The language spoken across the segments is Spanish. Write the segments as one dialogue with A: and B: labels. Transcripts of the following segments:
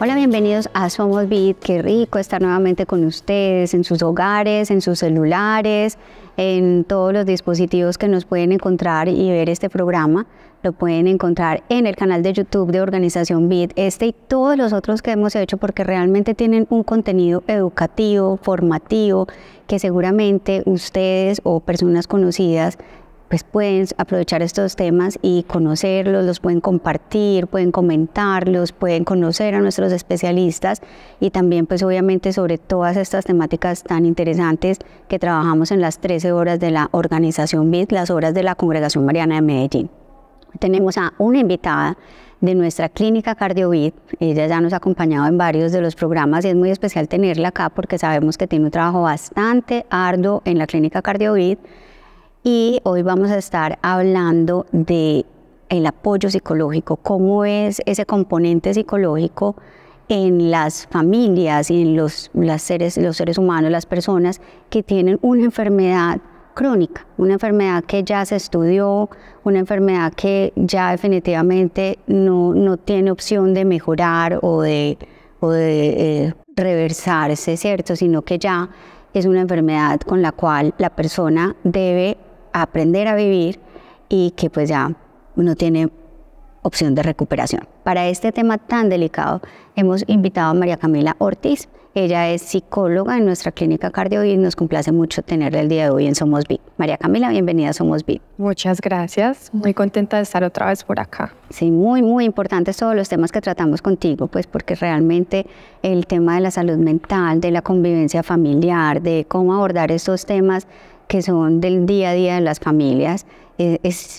A: Hola, bienvenidos a Somos Bit. Qué rico estar nuevamente con ustedes en sus hogares, en sus celulares, en todos los dispositivos que nos pueden encontrar y ver este programa. Lo pueden encontrar en el canal de YouTube de Organización Bit, este y todos los otros que hemos hecho porque realmente tienen un contenido educativo, formativo, que seguramente ustedes o personas conocidas pues, pueden aprovechar estos temas y conocerlos, los pueden compartir, pueden comentarlos, pueden conocer a nuestros especialistas y también pues obviamente sobre todas estas temáticas tan interesantes que trabajamos en las 13 horas de la organización BIT, las horas de la Congregación Mariana de Medellín. Tenemos a una invitada de nuestra clínica Cardiovid Ella ya nos ha acompañado en varios de los programas y es muy especial tenerla acá porque sabemos que tiene un trabajo bastante arduo en la clínica Cardiovid y hoy vamos a estar hablando de el apoyo psicológico, cómo es ese componente psicológico en las familias y en los, las seres, los seres humanos, las personas que tienen una enfermedad crónica, una enfermedad que ya se estudió, una enfermedad que ya definitivamente no, tiene opción de mejorar o de, o eh, reversarse, ¿cierto? Sino que ya es una enfermedad con la cual la persona debe aprender a vivir y que pues ya uno tiene opción de recuperación. Para este tema tan delicado hemos invitado a María Camila Ortiz. Ella es psicóloga en nuestra clínica cardio y nos complace mucho tenerla el día de hoy en Somos vi María Camila, bienvenida a Somos vi Muchas gracias, muy contenta de estar otra vez por acá. Sí, muy, muy importantes todos los temas que tratamos contigo, pues porque realmente el tema de la salud mental, de la convivencia familiar, de cómo abordar estos temas que son del día a día de las familias. Eh,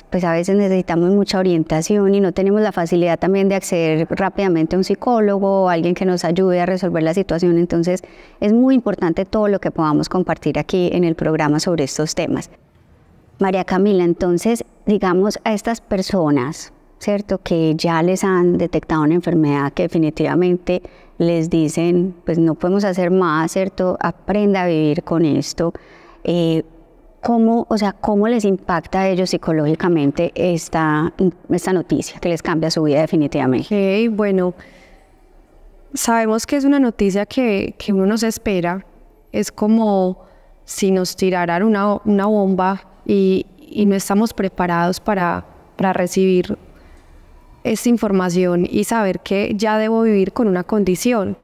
A: pues a veces necesitamos mucha orientación y no tenemos la facilidad también de acceder rápidamente a un psicólogo o alguien que nos ayude a resolver la situación. Entonces es muy importante todo lo que podamos compartir aquí en el programa sobre estos temas. María Camila, entonces digamos a estas personas, ¿cierto? Que ya les han detectado una enfermedad que definitivamente les dicen, pues no podemos hacer más, ¿cierto? Aprenda a vivir con esto. Eh, ¿Cómo, o sea, ¿Cómo les impacta a ellos psicológicamente esta, esta noticia que les cambia su vida definitivamente? Ok, bueno, sabemos que es una noticia que, que uno no se espera.
B: Es como si nos tiraran una, una bomba y, y, no estamos preparados para, para recibir esta información y saber que ya debo vivir con una condición.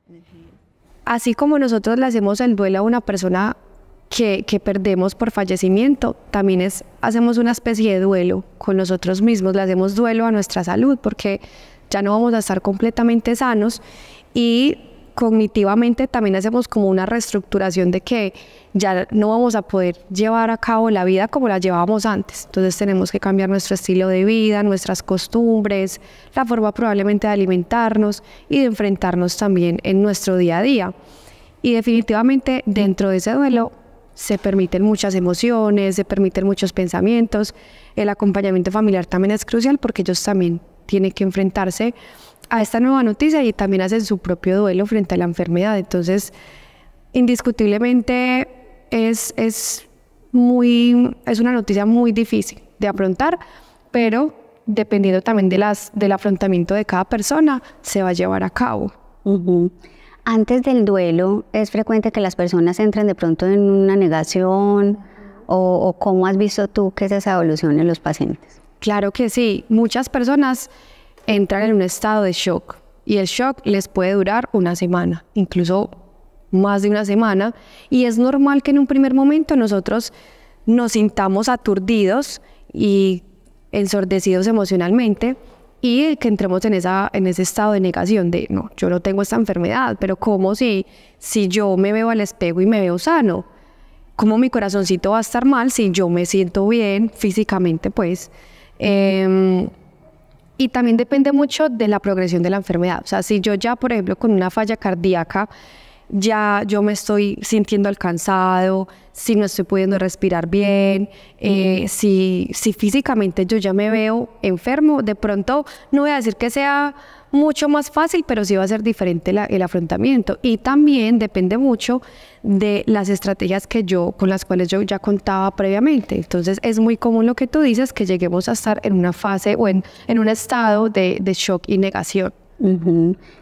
B: Así como nosotros le hacemos el duelo a una persona que, perdemos por fallecimiento, también es, hacemos una especie de duelo con nosotros mismos, le hacemos duelo a nuestra salud porque ya no vamos a estar completamente sanos y cognitivamente también hacemos como una reestructuración de que ya no vamos a poder llevar a cabo la vida como la llevábamos antes. Entonces tenemos que cambiar nuestro estilo de vida, nuestras costumbres, la forma probablemente de alimentarnos y de enfrentarnos también en nuestro día a día. Y definitivamente dentro de ese duelo se permiten muchas emociones, se permiten muchos pensamientos. El acompañamiento familiar también es crucial porque ellos también tienen que enfrentarse a esta nueva noticia y también hacen su propio duelo frente a la enfermedad. Entonces, indiscutiblemente es, muy, es una noticia muy difícil de afrontar, pero dependiendo también de las, del afrontamiento de cada persona,
A: se va a llevar a cabo. Antes del duelo es frecuente que las personas entren de pronto en una negación o, cómo has visto tú que se esa en los pacientes. Claro que sí,
B: muchas personas
A: entran en un estado de shock
B: y el shock les puede durar una semana, incluso más de una semana, y es normal que en un primer momento nosotros nos sintamos aturdidos y ensordecidos emocionalmente, y que entremos en, esa, en ese estado de negación de, no, yo no tengo esta enfermedad, pero como si, si yo me veo al espejo y me veo sano? ¿Cómo mi corazoncito va a estar mal si yo me siento bien físicamente, pues? Em, y también depende mucho de la progresión de la enfermedad. O sea, si yo ya, por ejemplo, con una falla cardíaca, ya yo me estoy sintiendo alcanzado, si no estoy pudiendo respirar bien, eh, si, físicamente yo ya me veo enfermo, de pronto no voy a decir que sea mucho más fácil, pero sí va a ser diferente el afrontamiento. Y también depende mucho de las estrategias que yo, con las cuales yo ya contaba previamente. Entonces es muy común lo que tú dices, que lleguemos a estar en una fase o en, un estado de shock y negación.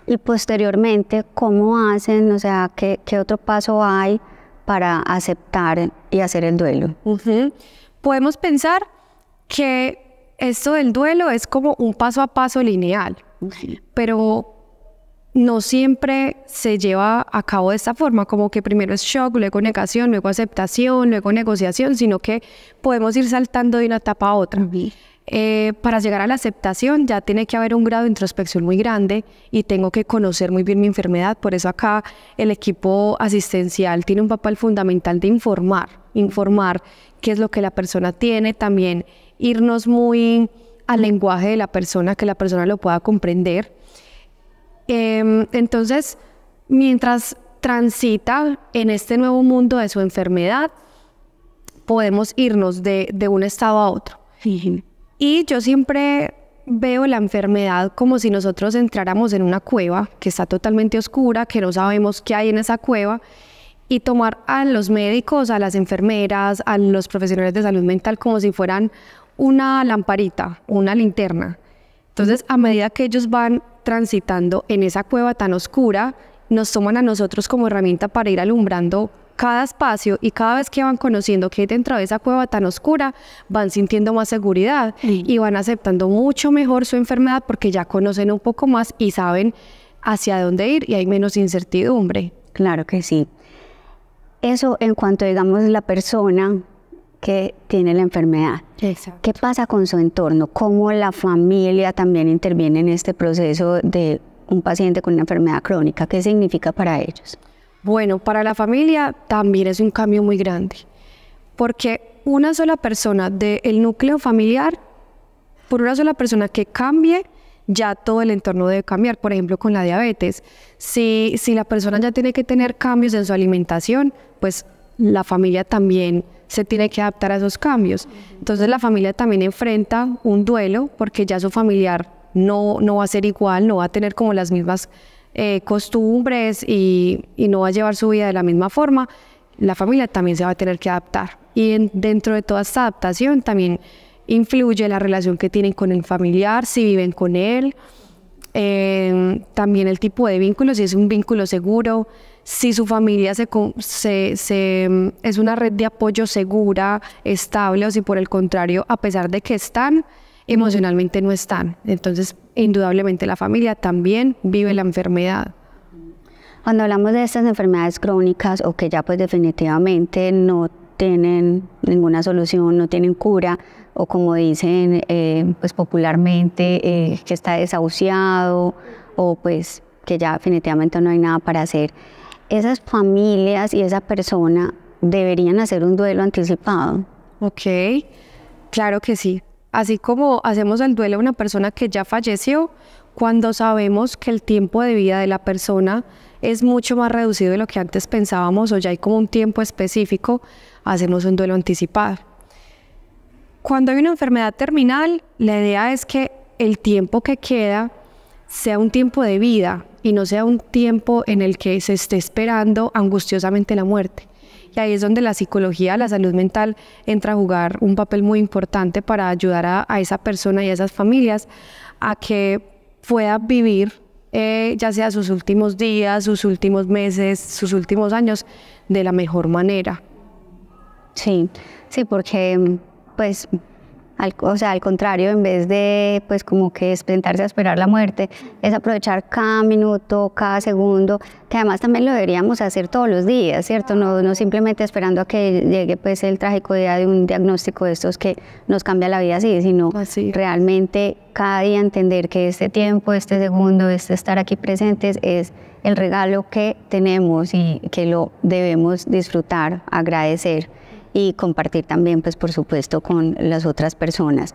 A: Y posteriormente, ¿cómo hacen? O sea, ¿qué, otro paso hay para aceptar y hacer el duelo? Podemos pensar
B: que esto del duelo es como un paso a paso lineal, pero no siempre se lleva a cabo de esta forma, como que primero es shock, luego negación, luego aceptación, luego negociación, sino que podemos ir saltando de una etapa a otra. Eh, para llegar a la aceptación ya tiene que haber un grado de introspección muy grande y tengo que conocer muy bien mi enfermedad. Por eso acá el equipo asistencial tiene un papel fundamental de informar, informar qué es lo que la persona tiene, también irnos muy al lenguaje de la persona, que la persona lo pueda comprender. Em, entonces, mientras transita en este nuevo mundo de su enfermedad, podemos irnos de, de un estado a otro. Y yo siempre veo la enfermedad como si nosotros entráramos en una cueva que está totalmente oscura, que no sabemos qué hay en esa cueva, y tomar a los médicos, a las enfermeras, a los profesionales de salud mental como si fueran una lamparita, una linterna. Entonces, a medida que ellos van transitando en esa cueva tan oscura, nos toman a nosotros como herramienta para ir alumbrando cada espacio y cada vez que van conociendo que hay dentro de esa cueva tan oscura, van sintiendo más seguridad y van aceptando mucho mejor su enfermedad porque ya conocen un poco más y saben
A: hacia dónde ir y hay menos incertidumbre. Claro que sí. Eso en cuanto digamos la persona que tiene la enfermedad. ¿Qué pasa con su entorno? ¿Cómo la familia también interviene en este proceso de un paciente con una enfermedad crónica? ¿Qué significa para ellos?
B: Bueno, para la familia también es un cambio muy grande, porque una sola persona del núcleo familiar, por una sola persona que cambie, ya todo el entorno debe cambiar. Por ejemplo, con la diabetes, si, la persona ya tiene que tener cambios en su alimentación, pues la familia también se tiene que adaptar a esos cambios. Entonces la familia también enfrenta un duelo porque ya su familiar no, no va a ser igual, no va a tener como las mismas eh, costumbres y, no va a llevar su vida de la misma forma, la familia también se va a tener que adaptar. Y dentro de toda esta adaptación también influye la relación que tienen con el familiar, si viven con él, eh, también el tipo de vínculo, si es un vínculo seguro, si su familia es una red de apoyo segura, estable, o si por el contrario, a pesar de que están, emocionalmente no están. Entonces, indudablemente la familia también vive la enfermedad.
A: Cuando hablamos de estas enfermedades crónicas o que ya pues definitivamente no tienen ninguna solución, no tienen cura, o como dicen eh, pues popularmente, eh, que está desahuciado, o pues que ya definitivamente no hay nada para hacer. Esas familias y esa persona deberían hacer un duelo anticipado. Ok, claro que sí
B: así como hacemos el duelo a una persona que ya falleció, cuando sabemos que el tiempo de vida de la persona es mucho más reducido de lo que antes pensábamos o ya hay como un tiempo específico, hacemos un duelo anticipado. Cuando hay una enfermedad terminal, la idea es que el tiempo que queda sea un tiempo de vida y no sea un tiempo en el que se esté esperando angustiosamente la muerte. Y ahí es donde la psicología, la salud mental entra a jugar un papel muy importante para ayudar a, esa persona y a esas familias a que pueda vivir, eh, ya sea sus últimos días, sus últimos meses, sus últimos años, de la mejor
A: manera. Sí, sí, porque pues o sea, al contrario, en vez de pues como que sentarse a esperar la muerte, es aprovechar cada minuto, cada segundo, que además también lo deberíamos hacer todos los días, ¿cierto? No, simplemente esperando a que llegue pues el trágico día de un diagnóstico de estos que nos cambia la vida así, sino realmente cada día entender que este tiempo, este segundo, este estar aquí presentes es el regalo que tenemos y que lo debemos disfrutar, agradecer y compartir también, pues por supuesto, con las otras personas.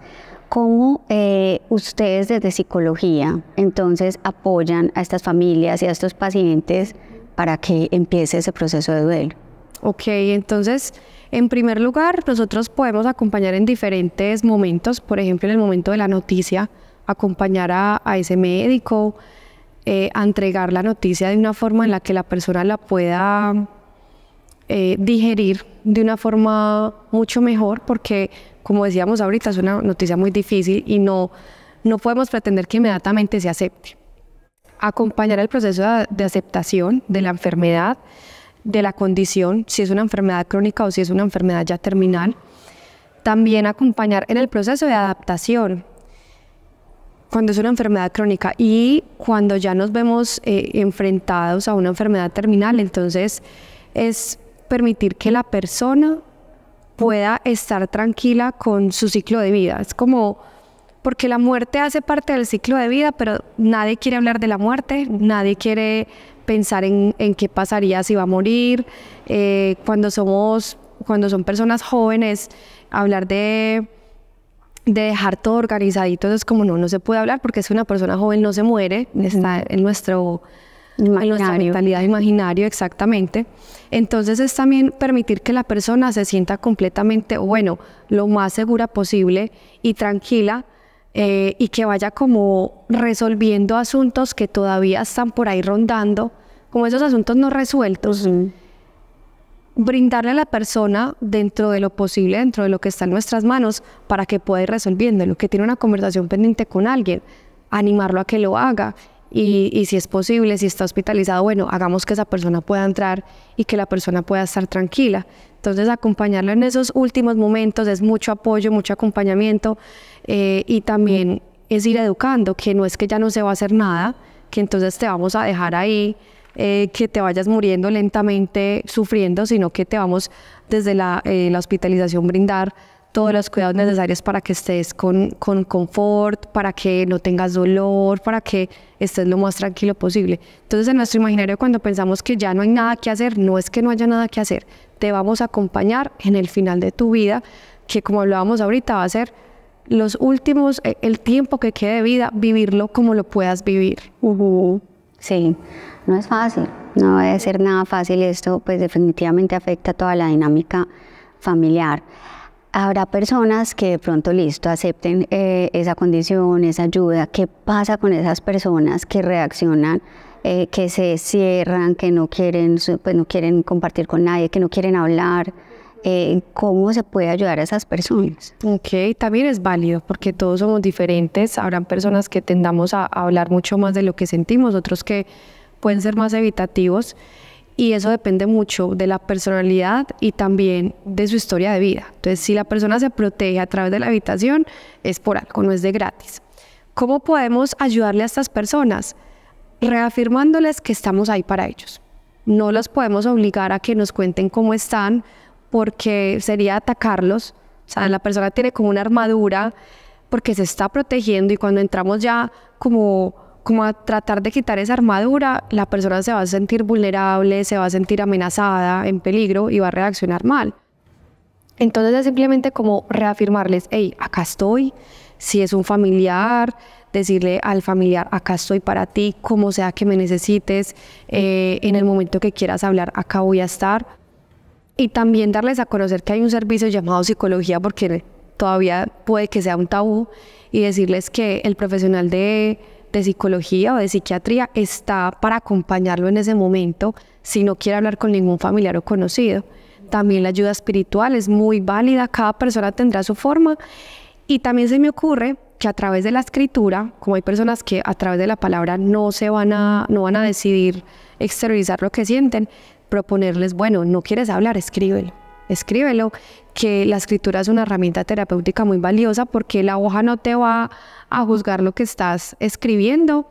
A: ¿Cómo eh, ustedes desde psicología entonces apoyan a estas familias y a estos pacientes para que empiece ese proceso de duelo?
B: Ok, entonces, en primer lugar, nosotros podemos acompañar en diferentes momentos, por ejemplo, en el momento de la noticia, acompañar a, ese médico, eh, a entregar la noticia de una forma en la que la persona la pueda eh, digerir de una forma mucho mejor porque, como decíamos ahorita, es una noticia muy difícil y no, no podemos pretender que inmediatamente se acepte. Acompañar el proceso de aceptación de la enfermedad, de la condición, si es una enfermedad crónica o si es una enfermedad ya terminal. También acompañar en el proceso de adaptación, cuando es una enfermedad crónica y cuando ya nos vemos eh, enfrentados a una enfermedad terminal, entonces es permitir que la persona pueda estar tranquila con su ciclo de vida. Es como, porque la muerte hace parte del ciclo de vida, pero nadie quiere hablar de la muerte, nadie quiere pensar en, en qué pasaría si va a morir. Eh, cuando somos, cuando son personas jóvenes, hablar de, de dejar todo organizadito, es como no, no se puede hablar porque es una persona joven, no se muere, está en nuestro Imaginario. nuestra mentalidad imaginario, exactamente. Entonces es también permitir que la persona se sienta completamente, bueno, lo más segura posible y tranquila eh, y que vaya como resolviendo asuntos que todavía están por ahí rondando, como esos asuntos no resueltos. Brindarle a la persona dentro de lo posible, dentro de lo que está en nuestras manos, para que pueda ir lo que tiene una conversación pendiente con alguien, animarlo a que lo haga, y, si es posible, si está hospitalizado, bueno, hagamos que esa persona pueda entrar y que la persona pueda estar tranquila. Entonces, acompañarlo en esos últimos momentos es mucho apoyo, mucho acompañamiento eh, y también es ir educando, que no es que ya no se va a hacer nada, que entonces te vamos a dejar ahí, eh, que te vayas muriendo lentamente, sufriendo, sino que te vamos desde la, eh, la hospitalización brindar todos los cuidados necesarios para que estés con, con confort, para que no tengas dolor, para que estés lo más tranquilo posible. Entonces en nuestro imaginario cuando pensamos que ya no hay nada que hacer, no es que no haya nada que hacer, te vamos a acompañar en el final de tu vida, que como hablábamos ahorita va a ser
A: los últimos, eh, el tiempo que quede de vida, vivirlo como lo puedas vivir. Sí, no es fácil, no debe ser nada fácil, esto pues definitivamente afecta toda la dinámica familiar habrá personas que de pronto, listo, acepten eh, esa condición, esa ayuda. ¿Qué pasa con esas personas que reaccionan, eh, que se cierran, que no quieren, pues, no quieren compartir con nadie, que no quieren hablar? Eh, ¿Cómo se puede ayudar a esas personas? Ok, también es
B: válido porque todos somos diferentes. Habrán personas que tendamos a hablar mucho más de lo que sentimos, otros que pueden ser más evitativos y eso depende mucho de la personalidad y también de su historia de vida. Entonces, si la persona se protege a través de la habitación, es por algo, no es de gratis. ¿Cómo podemos ayudarle a estas personas? Reafirmándoles que estamos ahí para ellos. No los podemos obligar a que nos cuenten cómo están porque sería atacarlos. O sea, la persona tiene como una armadura porque se está protegiendo y cuando entramos ya como como a tratar de quitar esa armadura, la persona se va a sentir vulnerable, se va a sentir amenazada, en peligro y va a reaccionar mal. Entonces es simplemente como reafirmarles, hey, acá estoy, si es un familiar, decirle al familiar, acá estoy para ti, como sea que me necesites, eh, en el momento que quieras hablar, acá voy a estar. Y también darles a conocer que hay un servicio llamado psicología, porque todavía puede que sea un tabú, y decirles que el profesional de de psicología o de psiquiatría está para acompañarlo en ese momento si no quiere hablar con ningún familiar o conocido. También la ayuda espiritual es muy válida, cada persona tendrá su forma. Y también se me ocurre que a través de la escritura, como hay personas que a través de la palabra no se van a, no van a decidir exteriorizar lo que sienten, proponerles, bueno, no quieres hablar, escríbelo escríbelo, que la escritura es una herramienta terapéutica muy valiosa porque la hoja no te va a juzgar lo que estás escribiendo.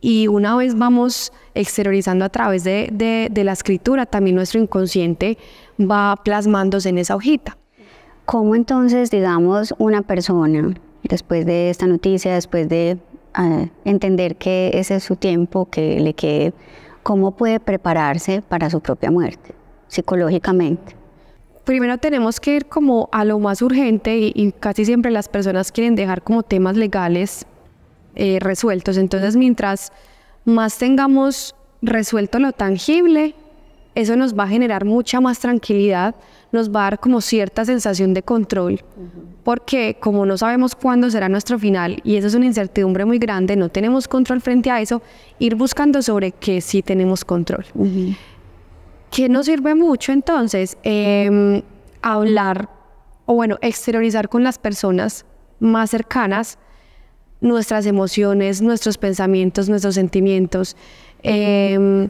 B: Y una vez vamos exteriorizando a través de, la escritura, también nuestro inconsciente va plasmándose en esa hojita.
A: ¿Cómo entonces, digamos, una persona, después de esta noticia, después de ah, entender que ese es su tiempo, que le quede, cómo puede prepararse para su propia muerte, psicológicamente?
B: primero tenemos que ir como a lo más urgente y, casi siempre las personas quieren dejar como temas legales eh, resueltos. Entonces, mientras más tengamos resuelto lo tangible, eso nos va a generar mucha más tranquilidad, nos va a dar como cierta sensación de control, porque como no sabemos cuándo será nuestro final y eso es una incertidumbre muy grande, no tenemos control frente a eso, ir buscando sobre qué sí tenemos control. ¿Qué nos sirve mucho entonces? Em, hablar o bueno, exteriorizar con las personas más cercanas nuestras emociones, nuestros pensamientos, nuestros sentimientos. Em,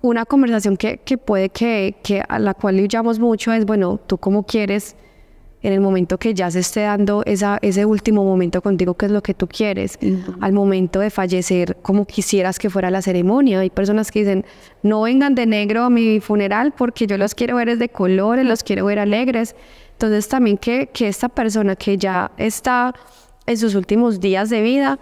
B: una conversación que, puede que, que, a la cual luchamos mucho es, bueno, ¿tú cómo quieres? en el momento que ya se esté dando esa, ese último momento contigo, que es lo que tú quieres, al momento de fallecer, como quisieras que fuera la ceremonia. Hay personas que dicen, no vengan de negro a mi funeral porque yo los quiero ver de colores, los quiero ver alegres. Entonces también que, que esta persona que ya está en sus últimos días de vida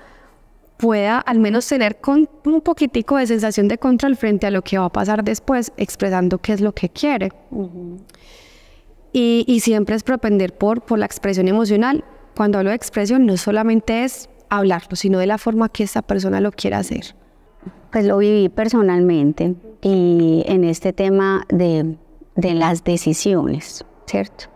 B: pueda al menos tener con un poquitico de sensación de control frente a lo que va a pasar después, expresando qué es lo que quiere. Y, siempre es propender por, la expresión emocional. Cuando hablo de expresión, no solamente es hablarlo, sino de la forma que esa persona lo quiera hacer.
A: Pues lo viví personalmente y eh, en este tema de las decisiones, ¿cierto?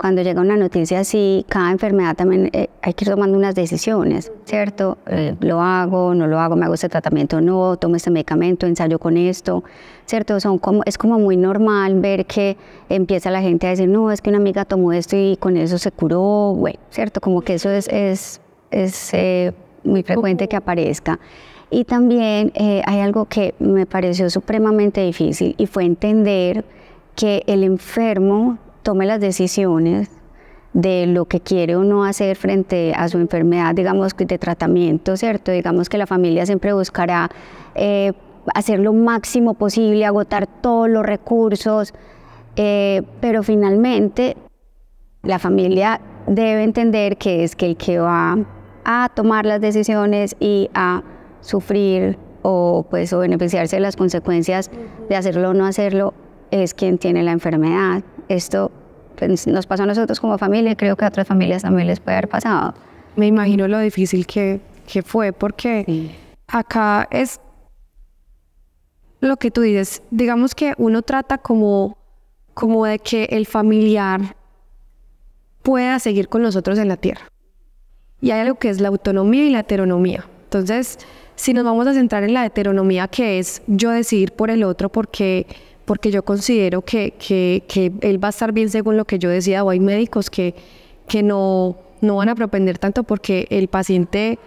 A: cuando llega una noticia así, cada enfermedad también eh, hay que ir tomando unas decisiones, ¿cierto? Eh, lo hago, no lo hago, me hago este tratamiento, no, tomo este medicamento, ensayo con esto, ¿cierto? Son como, es como muy normal ver que empieza la gente a decir, no, es que una amiga tomó esto y con eso se curó, bueno, ¿cierto? Como que eso es, es, es eh, muy frecuente que aparezca. Y también hay algo que me pareció supremamente difícil y fue entender que el enfermo tome las decisiones de lo que quiere o no hacer frente a su enfermedad, digamos, de tratamiento, ¿cierto? Digamos que la familia siempre buscará eh, hacer lo máximo posible, agotar todos los recursos, eh, pero finalmente la familia debe entender que es que el que va a tomar las decisiones y a sufrir o pues o beneficiarse de las consecuencias de hacerlo o no hacerlo es quien tiene la enfermedad esto pues, nos pasó a nosotros como familia y creo que a otras familias también les puede haber pasado. Me imagino lo difícil que, que fue porque acá
B: es lo que tú dices, digamos que uno trata como, como de que el familiar pueda seguir con nosotros en la tierra. Y hay algo que es la autonomía y la heteronomía. Entonces, si nos vamos a centrar en la heteronomía, que es yo decidir por el otro, porque porque yo considero que, él va a estar bien según lo que yo decía, o hay médicos que, que no, van a propender tanto porque el paciente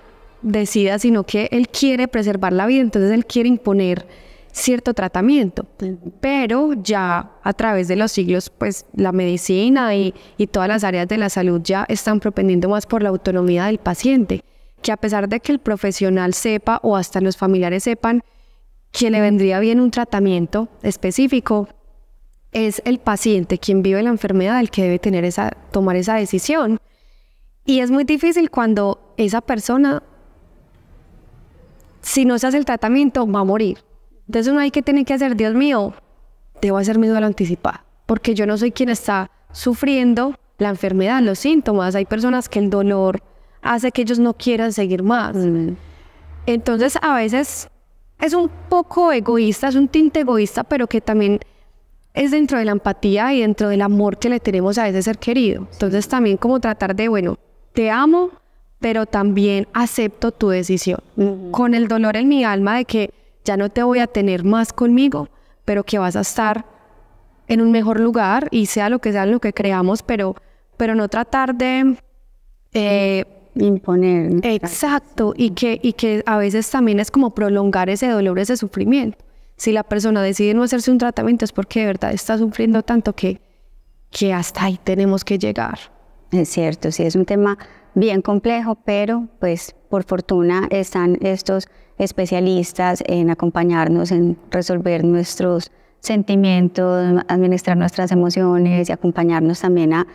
B: decida, sino que él quiere preservar la vida, entonces él quiere imponer cierto tratamiento, pero ya a través de los siglos, pues la medicina y, y todas las áreas de la salud ya están propendiendo más por la autonomía del paciente, que a pesar de que el profesional sepa o hasta los familiares sepan quien le vendría bien un tratamiento específico, es el paciente quien vive la enfermedad el que debe tener esa, tomar esa decisión. Y es muy difícil cuando esa persona, si no se hace el tratamiento, va a morir. Entonces uno hay que tener que hacer, Dios mío, debo hacer mi duelo anticipado, porque yo no soy quien está sufriendo la enfermedad, los síntomas. Hay personas que el dolor hace que ellos no quieran seguir más. Entonces a veces es un poco egoísta, es un tinte egoísta, pero que también es dentro de la empatía y dentro del amor que le tenemos a ese ser querido. Entonces también como tratar de, bueno, te amo, pero también acepto tu decisión. Con el dolor en mi alma de que ya no te voy a tener más conmigo, pero que vas a estar en un mejor lugar y sea lo que sea lo que creamos, pero, pero no tratar de eh, imponer. Exacto, y que, y que a veces también es como prolongar ese dolor, ese sufrimiento. Si la persona decide no hacerse un tratamiento es porque de verdad está sufriendo
A: tanto que, que hasta ahí tenemos que llegar. Es cierto, sí, es un tema bien complejo, pero pues por fortuna están estos especialistas en acompañarnos, en resolver nuestros sentimientos, administrar nuestras emociones y acompañarnos también a,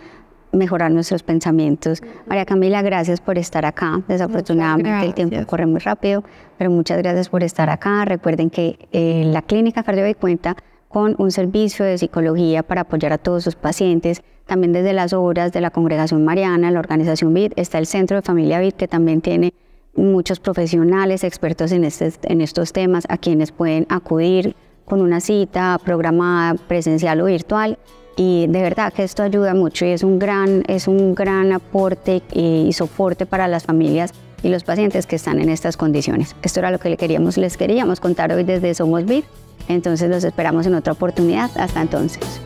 A: mejorar nuestros pensamientos. María Camila, gracias por estar acá. Desafortunadamente el tiempo corre muy rápido, pero muchas gracias por estar acá. Recuerden que eh, la clínica Cardiovi cuenta con un servicio de psicología para apoyar a todos sus pacientes. También desde las obras de la Congregación Mariana, la Organización BID, está el Centro de Familia BID, que también tiene muchos profesionales expertos en, este, en estos temas a quienes pueden acudir con una cita programada presencial o virtual y de verdad que esto ayuda mucho y es un gran, es un gran aporte y soporte para las familias y los pacientes que están en estas condiciones. Esto era lo que le queríamos, les queríamos contar hoy desde Somos Vid. Entonces los esperamos en otra oportunidad. Hasta entonces.